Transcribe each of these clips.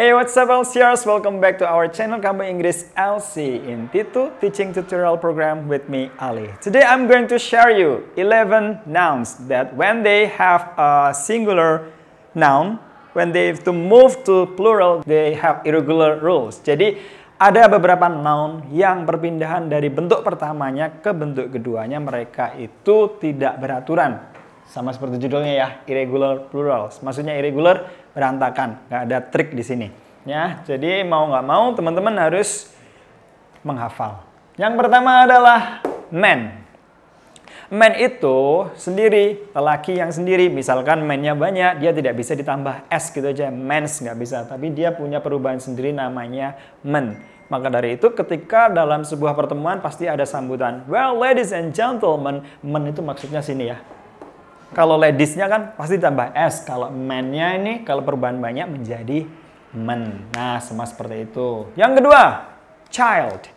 Hey, what's up LCRs? Welcome back to our channel Kamu Inggris LC in Titu Teaching Tutorial Program with me, Ali. Today I'm going to share you 11 nouns that when they have a singular noun, when they have to move to plural, they have irregular rules. Jadi, ada beberapa noun yang perpindahan dari bentuk pertamanya ke bentuk keduanya mereka itu tidak beraturan. Sama seperti judulnya ya, irregular plurals. Maksudnya irregular berantakan. Nggak ada trik di sini. Ya, jadi mau nggak mau teman-teman harus menghafal. Yang pertama adalah men men itu sendiri, lelaki yang sendiri. Misalkan mennya banyak, dia tidak bisa ditambah S gitu aja. Mens nggak bisa, tapi dia punya perubahan sendiri namanya men. Maka dari itu ketika dalam sebuah pertemuan pasti ada sambutan. Well, ladies and gentlemen, men itu maksudnya sini ya. Kalau ladiesnya kan pasti tambah S. Kalau mennya ini kalau perubahan banyak menjadi men. Nah, sama seperti itu. Yang kedua, child.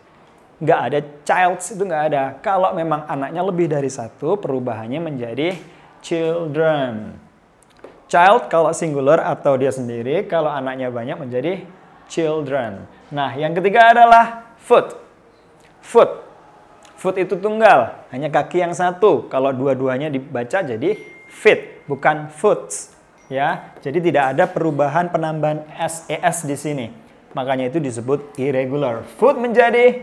Nggak ada child itu nggak ada. Kalau memang anaknya lebih dari satu, perubahannya menjadi children. Child kalau singular atau dia sendiri, kalau anaknya banyak menjadi children. Nah, yang ketiga adalah food. Food Foot itu tunggal, hanya kaki yang satu. Kalau dua-duanya dibaca jadi fit, bukan foots. Ya, jadi tidak ada perubahan penambahan SES e di sini. Makanya itu disebut irregular. Foot menjadi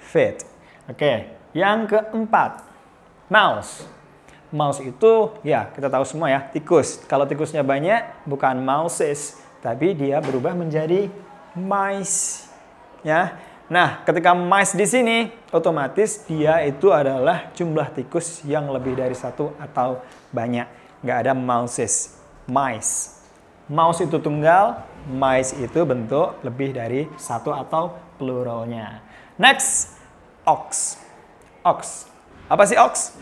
fit. Oke, yang keempat, mouse. Mouse itu ya kita tahu semua ya, tikus. Kalau tikusnya banyak bukan mouses, tapi dia berubah menjadi mice. Ya, Nah, ketika mice di sini, otomatis dia itu adalah jumlah tikus yang lebih dari satu atau banyak. Nggak ada mouses, mice. Mouse itu tunggal, mice itu bentuk lebih dari satu atau pluralnya. Next, ox. Ox. Apa sih ox?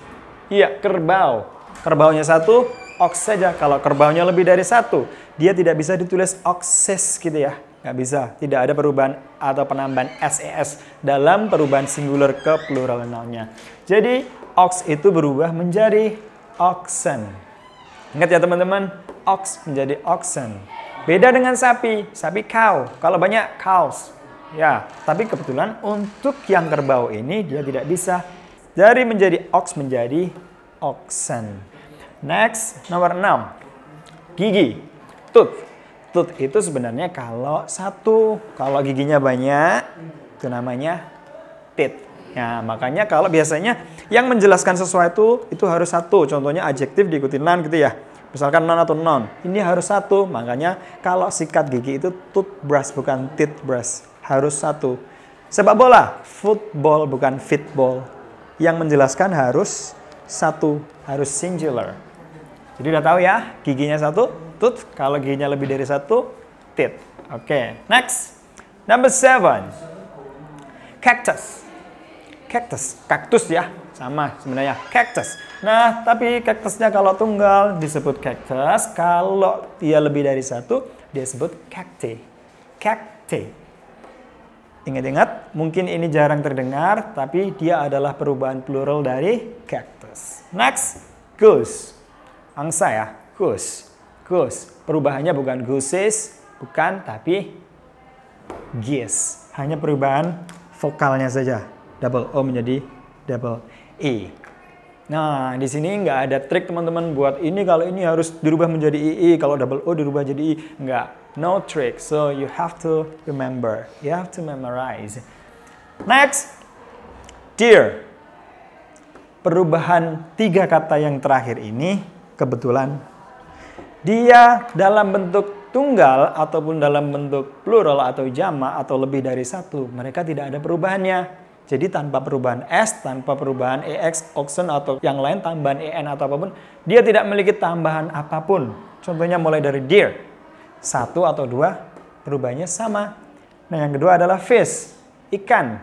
Iya, kerbau. Kerbaunya satu, ox saja. Kalau kerbaunya lebih dari satu, dia tidak bisa ditulis oxes gitu ya Nggak bisa. Tidak ada perubahan atau penambahan SES e dalam perubahan singular ke plural nya Jadi, ox itu berubah menjadi oxen. Ingat ya teman-teman, ox menjadi oxen. Beda dengan sapi, sapi cow. Kalau banyak cows. Ya, tapi kebetulan untuk yang kerbau ini dia tidak bisa dari menjadi ox menjadi oxen. Next, nomor 6. Gigi, tooth. Tooth itu sebenarnya kalau satu, kalau giginya banyak, itu namanya teeth. Ya, makanya kalau biasanya yang menjelaskan sesuatu itu harus satu. Contohnya adjektif diikuti nan gitu ya. Misalkan non atau non. Ini harus satu. Makanya kalau sikat gigi itu toothbrush bukan teethbrush. Harus satu. Sepak bola, football bukan fitball. Yang menjelaskan harus satu, harus singular. Jadi udah tahu ya, giginya satu, tut. Kalau G-nya lebih dari satu, tit. Oke, okay. next. Number seven. Cactus. Cactus. Kaktus ya. Sama sebenarnya. Cactus. Nah, tapi cactusnya kalau tunggal disebut cactus. Kalau dia lebih dari satu, dia sebut cacti. Cacti. Ingat-ingat, mungkin ini jarang terdengar, tapi dia adalah perubahan plural dari cactus. Next, goose. Angsa ya, goose. Gus, Perubahannya bukan gusis, bukan, tapi gis. Hanya perubahan vokalnya saja. Double O menjadi double E. Nah, di sini nggak ada trik teman-teman buat ini kalau ini harus dirubah menjadi II, kalau double O dirubah jadi I. Nggak. No trick. So, you have to remember. You have to memorize. Next. Dear. Perubahan tiga kata yang terakhir ini kebetulan dia dalam bentuk tunggal ataupun dalam bentuk plural atau jama atau lebih dari satu, mereka tidak ada perubahannya. Jadi tanpa perubahan S, tanpa perubahan EX, oxen atau yang lain tambahan EN atau apapun, dia tidak memiliki tambahan apapun. Contohnya mulai dari dear, satu atau dua perubahannya sama. Nah yang kedua adalah fish, ikan.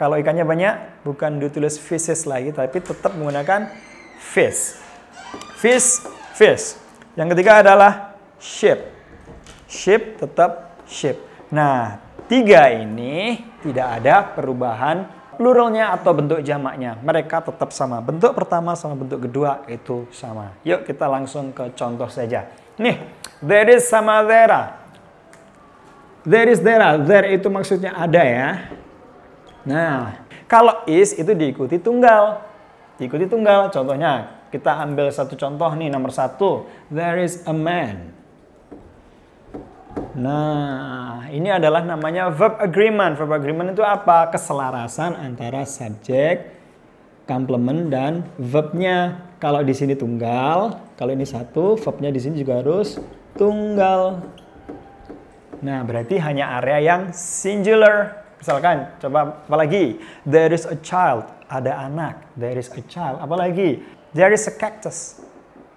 Kalau ikannya banyak, bukan ditulis fishes lagi, tapi tetap menggunakan fish. Fish, fish. Yang ketiga adalah shape. Shape tetap shape. Nah, tiga ini tidak ada perubahan pluralnya atau bentuk jamaknya. Mereka tetap sama. Bentuk pertama sama bentuk kedua itu sama. Yuk kita langsung ke contoh saja. Nih, there is sama there. There is there. There itu maksudnya ada ya. Nah, kalau is itu diikuti tunggal. Diikuti tunggal. Contohnya kita ambil satu contoh nih nomor satu. There is a man. Nah, ini adalah namanya verb agreement. Verb agreement itu apa? Keselarasan antara subjek, complement dan verbnya. Kalau di sini tunggal, kalau ini satu, verbnya di sini juga harus tunggal. Nah, berarti hanya area yang singular. Misalkan, coba apalagi? There is a child, ada anak. There is a child, apalagi? there is a cactus.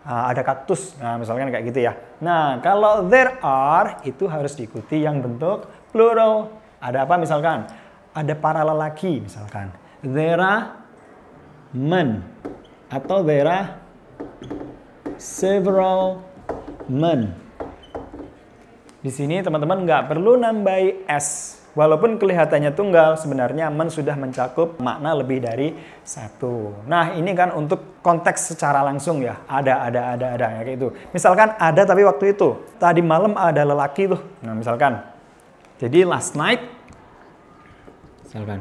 Nah, ada kaktus, nah misalkan kayak gitu ya. Nah, kalau there are itu harus diikuti yang bentuk plural. Ada apa misalkan? Ada para lelaki misalkan. There are men atau there are several men. Di sini teman-teman nggak perlu nambahi s Walaupun kelihatannya tunggal, sebenarnya men sudah mencakup makna lebih dari satu. Nah, ini kan untuk konteks secara langsung ya. Ada, ada, ada, ada, ya, kayak gitu. Misalkan ada tapi waktu itu. Tadi malam ada lelaki tuh. Nah, misalkan. Jadi last night, misalkan.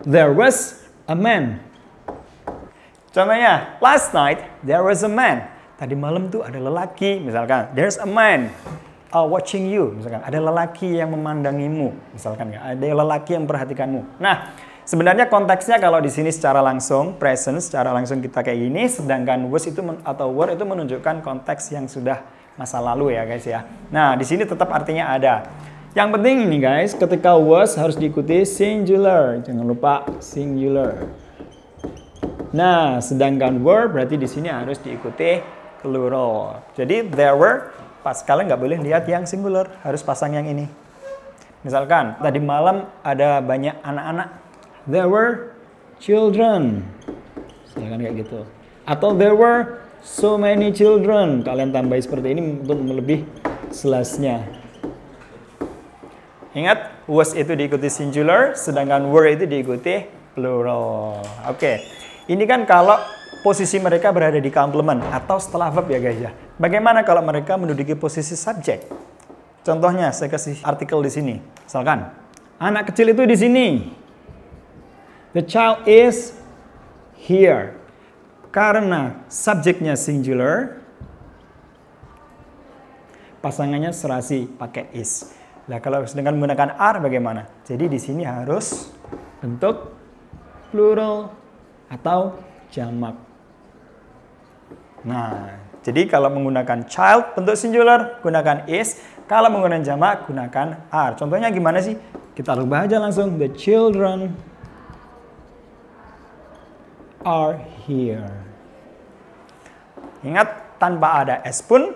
There was a man. Contohnya, last night there was a man. Tadi malam tuh ada lelaki, misalkan. There's a man are uh, watching you, misalkan ada lelaki yang memandangimu, misalkan ada lelaki yang perhatikanmu. Nah, sebenarnya konteksnya kalau di sini secara langsung present secara langsung kita kayak gini, sedangkan was itu atau were itu menunjukkan konteks yang sudah masa lalu ya guys ya. Nah, di sini tetap artinya ada. Yang penting ini guys, ketika was harus diikuti singular. Jangan lupa singular. Nah, sedangkan were berarti di sini harus diikuti plural. Jadi there were Pas kalian nggak boleh lihat yang singular, harus pasang yang ini. Misalkan tadi malam ada banyak anak-anak. There were children. Misalkan kayak gitu. Atau there were so many children. Kalian tambahi seperti ini untuk lebih selasnya Ingat, was itu diikuti singular, sedangkan were itu diikuti plural. Oke, okay. ini kan kalau posisi mereka berada di complement atau setelah verb ya guys ya. Bagaimana kalau mereka menduduki posisi subjek? Contohnya saya kasih artikel di sini. Misalkan anak kecil itu di sini. The child is here. Karena subjeknya singular, pasangannya serasi pakai is. Nah, kalau dengan menggunakan are bagaimana? Jadi di sini harus bentuk plural atau jamak. Nah, jadi kalau menggunakan child bentuk singular gunakan is, kalau menggunakan jamak gunakan are. Contohnya gimana sih? Kita rubah aja langsung the children are here. Ingat tanpa ada s pun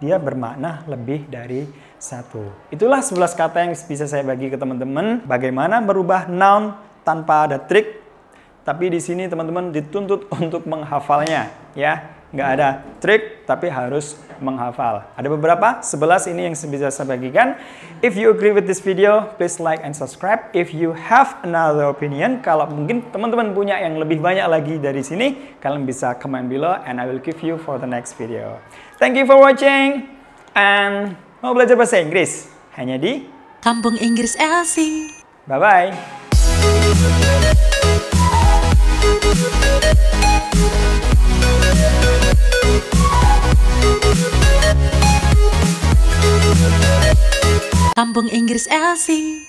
dia bermakna lebih dari satu. Itulah 11 kata yang bisa saya bagi ke teman-teman bagaimana merubah noun tanpa ada trik. Tapi di sini teman-teman dituntut untuk menghafalnya ya nggak ada trik, tapi harus menghafal. Ada beberapa, sebelas ini yang bisa saya bagikan. If you agree with this video, please like and subscribe. If you have another opinion, kalau mungkin teman-teman punya yang lebih banyak lagi dari sini, kalian bisa comment below and I will give you for the next video. Thank you for watching and mau belajar bahasa Inggris hanya di Kampung Inggris LC Bye-bye. Kampung Inggris Elsie.